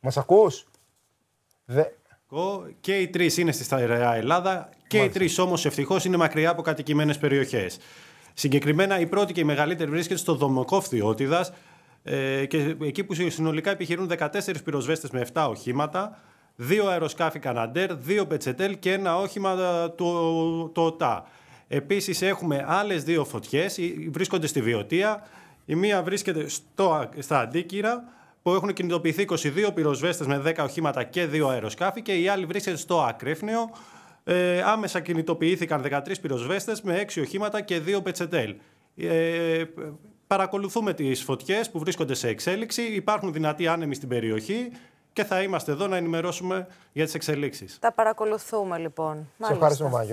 Μας ακούς. Και οι τρεις είναι στη Σταριά Ελλάδα και οι τρεις όμως ευτυχώς είναι μακριά από κατοικημένες περιοχές. Συγκεκριμένα η πρώτη και η μεγαλύτερη βρίσκεται στο Δομοκόφ ε, και εκεί που συνολικά επιχειρούν 14 πυροσβέστες με 7 οχήματα, δύο αεροσκάφη Καναντέρ, δύο πετσετέλ και ένα όχημα ε, του το ΟΤΑ. Επίσης έχουμε άλλες δύο φωτιές βρίσκονται στη Βιωτία, η μία βρίσκεται στο, στα Αντίκυρα που έχουν κινητοποιηθεί 22 πυροσβέστες με 10 οχήματα και 2 αεροσκάφη και οι άλλοι βρίσκεται στο Ακρέφνεο. Ε, άμεσα κινητοποιήθηκαν 13 πυροσβέστες με 6 οχήματα και 2 πετσετέλ. Ε, παρακολουθούμε τις φωτιές που βρίσκονται σε εξέλιξη. Υπάρχουν δυνατοί άνεμοι στην περιοχή και θα είμαστε εδώ να ενημερώσουμε για τις εξελίξεις. Τα παρακολουθούμε λοιπόν. Σε ευχαριστούμε